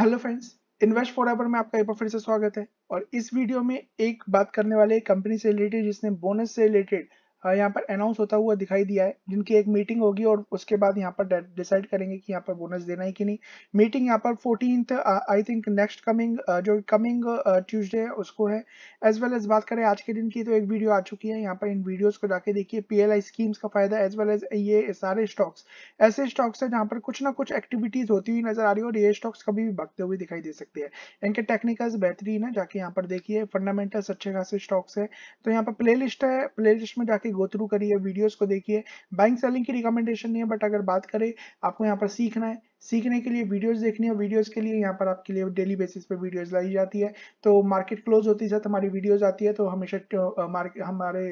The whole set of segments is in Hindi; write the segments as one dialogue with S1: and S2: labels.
S1: हेलो फ्रेंड्स इन्वेस्ट फॉर में आपका एक बार फिर से स्वागत है और इस वीडियो में एक बात करने वाले कंपनी से रिलेटेड जिसने बोनस से रिलेटेड हाँ, यहाँ पर अनाउंस होता हुआ दिखाई दिया है जिनकी एक मीटिंग होगी और उसके बाद यहाँ पर डिसाइड करेंगे कि यहाँ पर बोनस देना है कि नहीं मीटिंग यहाँ पर fourteen I think next coming जो कमिंग ट्यूजडे uh, है उसको है एज वेल एज बात करें आज के दिन की तो एक वीडियो आ चुकी है यहाँ पर इन वीडियोज को जाके देखिए पी स्कीम्स का फायदा एज वेल एज ये सारे स्टॉक्स ऐसे स्टॉक्स है जहाँ पर कुछ ना कुछ एक्टिविटीज होती हुई नजर आ रही है और ये स्टॉक्स कभी भी भगते हुए दिखाई दे सकते हैं इनके टेक्निकल्स बेहतरीन है जाके यहाँ पर देखिए फंडामेंटल्स अच्छे खासे स्टॉक्स है तो यहाँ पर प्ले है प्ले में जाके काफी गो थ्रू करिए वीडियोस को देखिए बैंक सेलिंग की रिकमेंडेशन नहीं है बट अगर बात करें आपको यहाँ पर सीखना है सीखने के लिए वीडियोस देखनी है वीडियोस के लिए यहाँ पर आपके लिए डेली बेसिस पे वीडियोस लाई जाती है तो मार्केट क्लोज होती है जब हमारी वीडियोस आती है तो हमेशा हमारे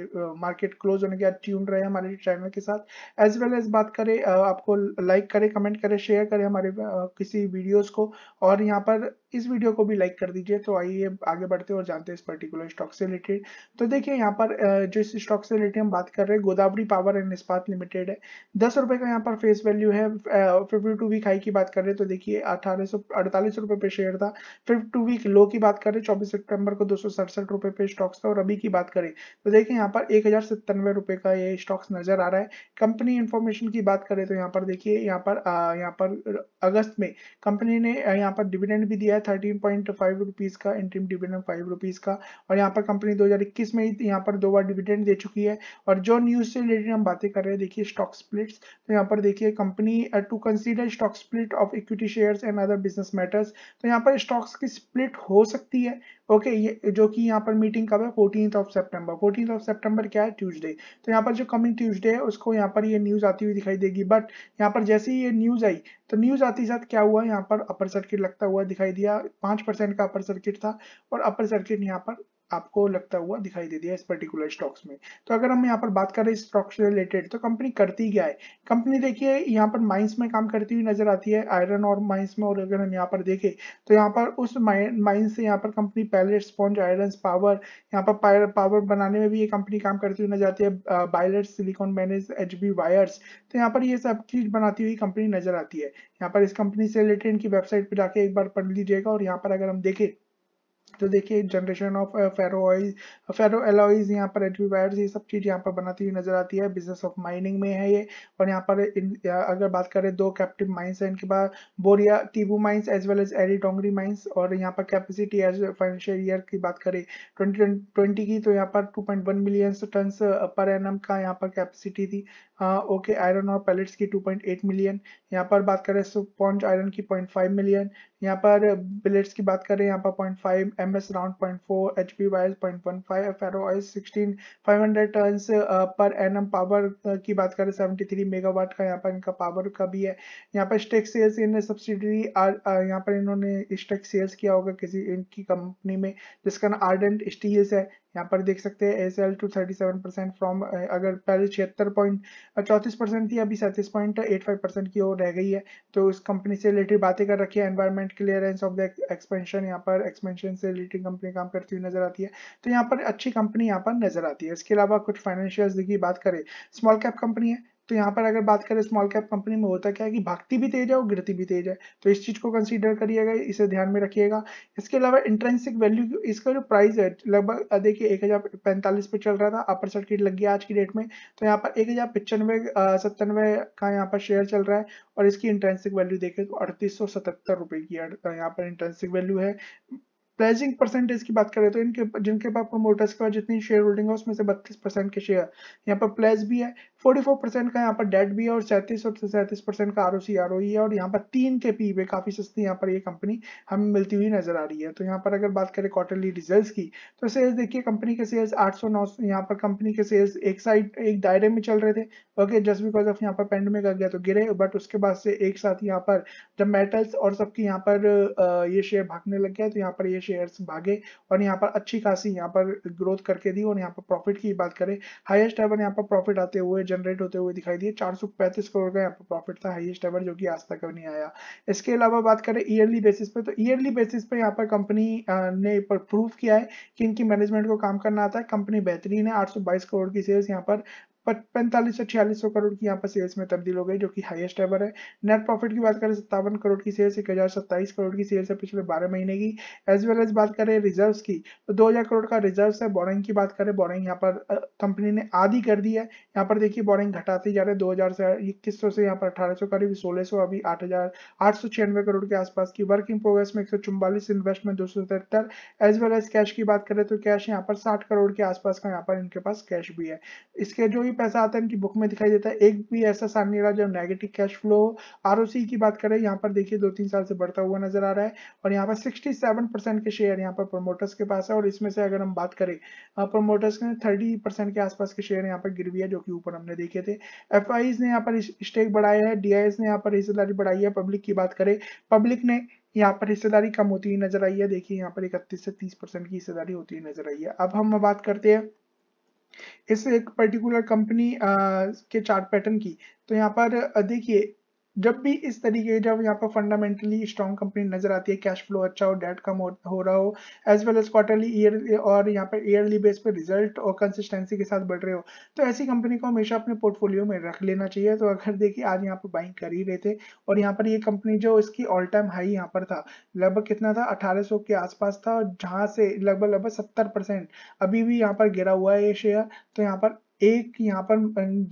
S1: मार्केट क्लोज होने के बाद ट्यून रहे हमारे चैनल के साथ एज वेल एज बात करें आपको लाइक करें कमेंट करें शेयर करें हमारे किसी वीडियोज़ को और यहाँ पर इस वीडियो को भी लाइक कर दीजिए तो आइए आगे बढ़ते हैं और जानते हैं इस पर्टिकुलर स्टॉक से रिलेटेड तो देखिए यहाँ पर जो इस स्टॉक से रिलेटेड हम बात कर रहे हैं Godavari power and Ispat limited है दस रुपए का यहाँ पर फेस वैल्यू है फिफ्टी टू वीक हाई की बात कर रहे हैं तो देखिए अठारह सौ अड़तालीस पे शेयर था फिफ्टी टू वीक लो की बात करें चौबीस सितंबर को दो सौ सड़सठ पे स्टॉक्स था और अभी की बात करें तो देखिए यहाँ पर एक हजार सत्तानवे का ये स्टॉक्स नजर आ रहा है कंपनी इन्फॉर्मेशन की बात करें तो यहाँ पर देखिए यहाँ पर यहाँ पर अगस्त में कंपनी ने यहाँ पर डिविडेंड भी दिया है थर्टीन पॉइंट फाइव रुपीज का इंटीम डिविडेंड फाइव रुपीज का और यहाँ पर कंपनी 2021 में यहाँ पर दो बार डिविडेंड दे चुकी है और जो न्यूज से रिलेटेड हम बातें कर रहे हैं देखिए स्टॉक स्प्लिट्स तो यहाँ पर देखिए company to consider stock split of equity share and other business matters तो यहाँ पर स्टॉक्स की स्प्लिट हो सकती है ओके okay, ये जो कि यहाँ पर मीटिंग कब है फोर्टीन ऑफ सितंबर फोर्टीन ऑफ सितंबर क्या है ट्यूसडे तो यहाँ पर जो कमिंग ट्यूसडे है उसको यहाँ पर ये न्यूज आती हुई दिखाई देगी बट यहाँ पर जैसे ही ये न्यूज आई तो न्यूज आते साथ क्या हुआ यहाँ पर अपर सर्किट लगता हुआ दिखाई दिया पांच परसेंट का अपर सर्किट था और अपर सर्किट यहाँ पर आपको लगता हुआ दिखाई दे दिया इस पर्टिकुलर स्टॉक्स में तो अगर हम यहाँ पर बात करें स्टॉक्स से रिलेटेड तो कंपनी करती क्या है कंपनी देखिए यहाँ पर माइंस में काम करती हुई नजर आती है आयरन और माइंस में और अगर हम यहाँ पर देखें तो यहाँ पर उस माइंस से यहाँ पर company pellet sponge iron power यहाँ पर पावर बनाने में भी ये कंपनी काम करती हुई नजर आती है billet silicon manganese H wires तो यहाँ पर ये सब चीज बनाती हुई कंपनी नजर आती है यहाँ पर इस कंपनी से रिलेटेड इनकी वेबसाइट पर जाके एक बार पढ़ लीजिएगा और यहाँ पर अगर हम देखें तो देखिए जनरेशन ऑफ फेरोइज फेरो एलॉइज यहाँ पर एडवीवायर्स ये सब चीज़ यहाँ पर बनाती हुई नजर आती है बिजनेस ऑफ माइनिंग में है ये और यहाँ पर इन, अगर बात करें दो कैप्टिव माइंस हैं इनके पास Boria Tibu mines as well as Ari Dongri mines और यहाँ पर कैपेसिटी एज फाइनेंशियल ईयर की बात करें ट्वेंटी की तो यहाँ पर two million ton per annum का यहाँ पर कैपेसिटी थी ओके हाँ, आयरन और पैलेट्स की 2.8 मिलियन यहाँ पर बात करें स्पॉन्ज तो आयरन की 0.5 मिलियन यहाँ पर बिलेट्स की बात करें यहाँ पर 0.5 five M S round point four H P wires point one five F एर alloys sixteen five hundred tons per annum power की बात करें सेवेंटी थ्री मेगावाट का यहाँ पर इनका पावर का भी है यहाँ पर stake sales in subsidy uh, यहाँ पर इन्होंने स्टेक सेल्स किया होगा किसी इनकी कंपनी में जिसका नाम आर्डेंट स्टील्स है यहाँ पर देख सकते हैं S L two thirty seven percent from अगर पहले छिहत्तर पॉइंट चौतीस परसेंट थी अभी सैंतीस पॉइंट एट फाइव परसेंट की ओर रह गई है तो उस कंपनी से रिलेटेड बातें कर रखी है environment clearance of the expansion यहाँ पर एक्सपेंशन से रिलेटेड कंपनी काम करती हुई नजर आती है तो यहाँ पर अच्छी कंपनी यहाँ पर नजर आती है इसके अलावा कुछ फाइनेंशियल की बात करें स्मॉल कैप कंपनी है तो यहाँ पर अगर बात करें स्मॉल कैप कंपनी में होता क्या है कि भागती भी तेज है और गिरती भी तेज है तो इस चीज़ को कंसीडर करिएगा इसे ध्यान में रखिएगा इसके अलावा इंट्रेंसिक वैल्यू इसका जो प्राइस है लगभग देखिए एक हज़ार पैंतालीस पे चल रहा था अपर सर्किट लग गया आज की डेट में तो यहाँ पर एक हज़ार पचानवे सत्तानवे का यहाँ पर शेयर चल रहा है और इसकी इंट्रेंसिक वैल्यू देखें तो अड़तीस सौ सतहत्तर रुपये की यहाँ पर इंट्रेंसिक वैल्यू है प्राइजिंग परसेंटेज की बात करें तो इनके जिनके पास प्रोमोटर्स के पास जितनी शेयर होल्डिंग है उसमें से बत्तीस परसेंट के शेयर यहाँ पर प्लेस भी है 44% का यहाँ पर डेट भी है और सैंतीस और सैंतीस परसेंट का R O C R O है और यहाँ पर तीन के पी पे काफी सस्ती यहाँ पर ये कंपनी हमें मिलती हुई नजर आ रही है तो यहाँ पर अगर बात करें क्वार्टरली रिजल्ट्स की तो सेल्स देखिए कंपनी के सेल्स 800 900 यहाँ पर कंपनी के सेल्स एक साइड एक दायरे में चल रहे थे ओके जस्ट बिकॉज ऑफ यहाँ पर पेंडेमिक आ गया तो गिरे बट उसके बाद से एक साथ यहाँ पर जब मेटल्स और सबके यहाँ पर ये शेयर भागने लग गया तो यहाँ पर ये शेयर भागे और यहाँ पर अच्छी खासी यहाँ पर ग्रोथ करके दी और यहाँ पर प्रॉफिट की बात करें हाइस्ट एवर यहाँ पर प्रॉफिट आते हुए जनरेट होते हुए दिखाई दिए पैंतीस करोड़ का यहाँ पर प्रॉफिट था हाईएस्ट एवर जो कि आज तक नहीं आया इसके अलावा बात करें ईयरली बेसिस पे तो ईयरली बेसिस पे यहाँ पर कंपनी ने प्रूव किया है कि इनकी मैनेजमेंट को काम करना आता है कंपनी बेहतरीन है आठ करोड़ की सेल्स यहाँ पर पैंतालीस से छियालीस सौ करोड़ की यहाँ पर सेल्स में तब्दील हो गई जो कि हाईएस्ट एवर है नेट प्रॉफिट की बात करें सत्तावन करोड़ की सेल्स एक हजार सत्ताईस करोड़ की सेल्स है पिछले बारह महीने की एज वेल एज बात करें रिजर्व की तो दो हजार करोड़ का रिजर्व है बोरिंग की बात करें बोरिंग यहाँ पर कंपनी ने आधी कर दी है यहाँ पर देखिए बोरिंग घटाते जा रहे दो हजार से इक्कीस सौ से यहाँ पर अठारह सौ करीब सोलह सौ अभी आठ हजार आठ सौ छियानवे करोड़ के आसपास की वर्किंग प्रोग्रेस में एक सौ चुम्बालीस इन्वेस्टमेंट दो सौ तिहत्तर एज वेल एज कैश की बात करें तो कैश यहाँ पर साठ करोड़ के आसपास का यहाँ पर इनके पास कैश भी है इसके जो ये पैसा आता है इनकी बुक में दिखाई देता है एक भी ऐसा साल नहीं रहा जब नेगेटिव कैश फ्लो आर की बात करें यहाँ पर देखिए दो तीन साल से बढ़ता हुआ नजर आ रहा है और यहाँ पर सिक्सटी के शेयर यहाँ पर प्रोमोटर्स के पास है और इसमें से अगर हम बात करें प्रोमोटर्स ने थर्टी के आसपास के शेयर यहाँ पर गिरवी है जो कि ऊपर हमने देखे थे एफ ने यहाँ पर स्टेक बढ़ाया है डी ने यहाँ पर हिस्सेदारी बढ़ाई है पब्लिक की बात करें पब्लिक ने यहाँ पर हिस्सेदारी कम होती हुई नजर आई है देखिए यहाँ पर इकतीस से तीस परसेंट की हिस्सेदारी होती हुई नजर आई है अब हम बात करते हैं इस एक पर्टिकुलर कंपनी के चार्ट पैटर्न की तो यहाँ पर देखिए जब भी इस तरीके जब यहाँ पर फंडामेंटली स्ट्रॉन्ग कंपनी नजर आती है कैश फ्लो अच्छा हो डेट कम हो, रहा हो as well as quarterly year और यहाँ पर ईयरली बेस पर रिजल्ट और कंसिस्टेंसी के साथ बढ़ रहे हो तो ऐसी कंपनी को हमेशा अपने पोर्टफोलियो में रख लेना चाहिए तो अगर देखिए आज यहाँ पर बाइंग कर ही रहे थे और यहाँ पर ये यह कंपनी जो इसकी ऑल टाइम हाई यहाँ पर था लगभग कितना था अठारह के आसपास था और जहाँ से लगभग लगभग सत्तर अभी भी यहाँ पर गिरा हुआ है ये शेयर तो यहाँ पर एक यहाँ पर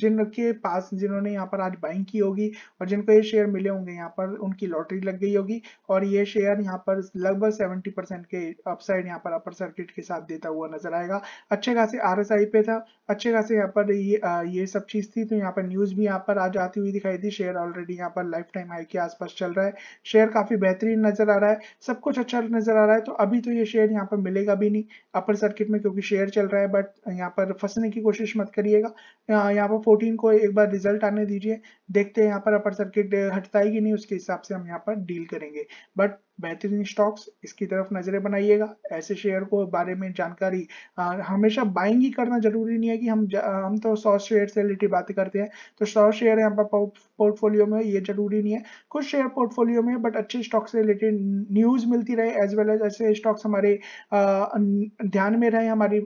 S1: जिनके पास जिन्होंने यहाँ पर आज बाइंग की होगी और जिनको ये शेयर मिले होंगे यहाँ पर उनकी लॉटरी लग गई होगी और ये शेयर यहाँ पर लगभग 70 परसेंट के अपसाइड यहाँ पर अपर सर्किट के साथ देता हुआ नजर आएगा अच्छे खासे आर पे था अच्छे खासे यहाँ पर ये ये सब चीज थी तो यहाँ पर न्यूज भी यहाँ पर आज आती हुई दिखाई थी शेयर ऑलरेडी यहाँ पर लाइफ टाइम हाई के आसपास चल रहा है शेयर काफी बेहतरीन नजर आ रहा है सब कुछ अच्छा नजर आ रहा है तो अभी तो ये शेयर यहाँ पर मिलेगा भी नहीं अपर सर्किट में क्योंकि शेयर चल रहा है बट यहाँ पर फंसने की कोशिश मत करिएगा यहाँ पर 14 को एक बार रिजल्ट आने दीजिए देखते हैं यहाँ पर अपर सर्किट हटता है कि नहीं उसके हिसाब से हम यहाँ पर डील करेंगे बट बेहतरीन स्टॉक्स इसकी तरफ नजरें बनाइएगा ऐसे शेयर को बारे में जानकारी आ, हमेशा बाइंग ही करना जरूरी नहीं है कि हम हम तो सौ शेयर से रिलेटेड बातें करते हैं तो सौ शेयर यहाँ पर पोर्टफोलियो में ये जरूरी नहीं है कुछ शेयर पोर्टफोलियो में बट अच्छे स्टॉक से रिलेटेड न्यूज मिलती रहे एज वेल एज ऐसे स्टॉक्स हमारे ध्यान में रहे हमारी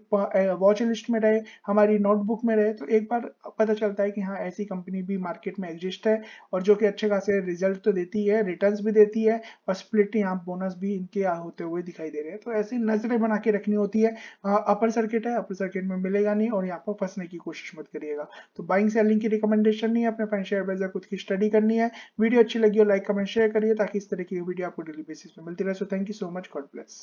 S1: वॉच लिस्ट में रहे हमारी नोटबुक में रहे तो एक बार पता चलता है कि हाँ ऐसी कंपनी भी मार्केट में एग्जिस्ट है और जो कि अच्छे खासे रिजल्ट तो देती है रिटर्न भी देती है और स्प्लिटिंग यहाँ बोनस भी इनके होते हुए दिखाई दे रहे हैं तो ऐसी नजरें बना के रखनी होती है अपर सर्किट है अपर सर्किट में मिलेगा नहीं और यहाँ पर फंसने की कोशिश मत करिएगा तो बाइंग सेलिंग की रिकमेंडेशन नहीं है अपने फाइन शेयर बाजार खुद की स्टडी करनी है वीडियो अच्छी लगी हो लाइक कमेंट शेयर करिए ताकि इस तरह की वीडियो आपको डेली बेसिस पर मिलती रहे so thank you so much God bless